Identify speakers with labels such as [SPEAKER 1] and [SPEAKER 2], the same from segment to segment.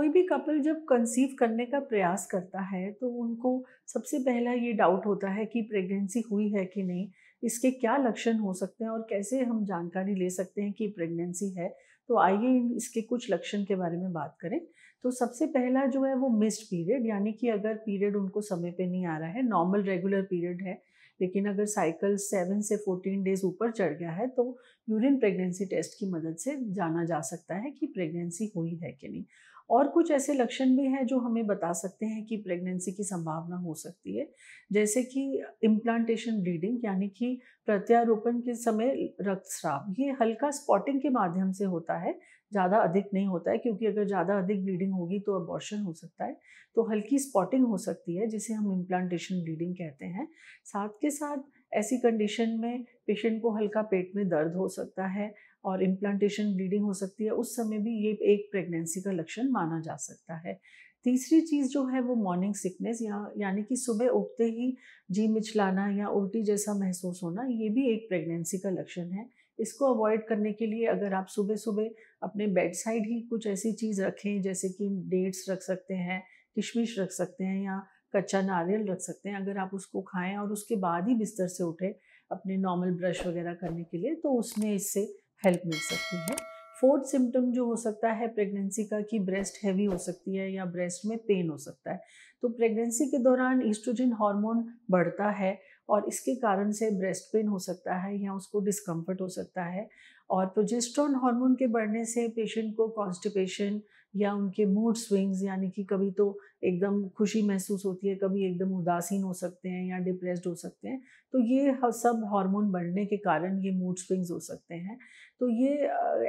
[SPEAKER 1] कोई भी कपल जब कंसीव करने का प्रयास करता है तो उनको सबसे पहला ये डाउट होता है कि प्रेगनेंसी हुई है कि नहीं इसके क्या लक्षण हो सकते हैं और कैसे हम जानकारी ले सकते हैं कि प्रेगनेंसी है तो आइए इसके कुछ लक्षण के बारे में बात करें तो सबसे पहला जो है वो मिस्ड पीरियड यानी कि अगर पीरियड उनको समय पे नहीं आ रहा है नॉर्मल रेगुलर पीरियड है लेकिन अगर साइकिल सेवन से फोर्टीन डेज ऊपर चढ़ गया है तो यूरिन प्रेगनेंसी टेस्ट की मदद से जाना जा सकता है कि प्रेगनेंसी हुई है कि नहीं और कुछ ऐसे लक्षण भी हैं जो हमें बता सकते हैं कि प्रेगनेंसी की संभावना हो सकती है जैसे कि इम्प्लांटेशन ब्लीडिंग यानी कि प्रत्यारोपण के समय रक्तस्राव ये हल्का स्पॉटिंग के माध्यम से होता है ज़्यादा अधिक नहीं होता है क्योंकि अगर ज़्यादा अधिक ब्लीडिंग होगी तो अबॉर्शन हो सकता है तो हल्की स्पॉटिंग हो सकती है जिसे हम इम्प्लांटेशन ब्लीडिंग कहते हैं साथ के साथ ऐसी कंडीशन में पेशेंट को हल्का पेट में दर्द हो सकता है और इम्प्लांटेशन ब्लीडिंग हो सकती है उस समय भी ये एक प्रेगनेंसी का लक्षण माना जा सकता है तीसरी चीज़ जो है वो मॉर्निंग सिकनेस या यानी कि सुबह उठते ही जी मिचलाना या उल्टी जैसा महसूस होना ये भी एक प्रेगनेंसी का लक्षण है इसको अवॉइड करने के लिए अगर आप सुबह सुबह अपने बेड साइड ही कुछ ऐसी चीज़ रखें जैसे कि डेट्स रख सकते हैं किशमिश रख सकते हैं या कच्चा नारियल रख सकते हैं अगर आप उसको खाएं और उसके बाद ही बिस्तर से उठे अपने नॉर्मल ब्रश वगैरह करने के लिए तो उसमें इससे हेल्प मिल सकती है फोर्थ सिम्टम जो हो सकता है प्रेगनेंसी का कि ब्रेस्ट हैवी हो सकती है या ब्रेस्ट में पेन हो सकता है तो प्रेगनेंसी के दौरान ईस्ट्रोजन हार्मोन बढ़ता है और इसके कारण से ब्रेस्ट पेन हो सकता है या उसको डिस्कम्फर्ट हो सकता है और प्रोजेस्ट्रॉन हार्मोन के बढ़ने से पेशेंट को कॉन्स्टिपेशन या उनके मूड स्विंग्स यानी कि कभी तो एकदम खुशी महसूस होती है कभी एकदम उदासीन हो सकते हैं या डिप्रेस्ड हो सकते हैं तो ये सब हार्मोन बढ़ने के कारण ये मूड स्विंग्स हो सकते हैं तो ये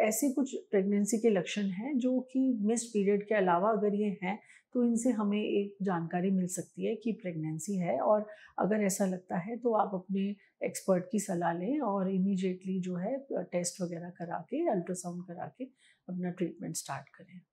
[SPEAKER 1] ऐसे कुछ प्रेगनेंसी के लक्षण हैं जो कि मिस पीरियड के अलावा अगर ये हैं तो इनसे हमें एक जानकारी मिल सकती है कि प्रेगनेंसी है और अगर ऐसा लगता है तो आप अपने एक्सपर्ट की सलाह लें और इमीडिएटली जो है टेस्ट वगैरह करा के अल्ट्रासाउंड करा के अपना ट्रीटमेंट स्टार्ट करें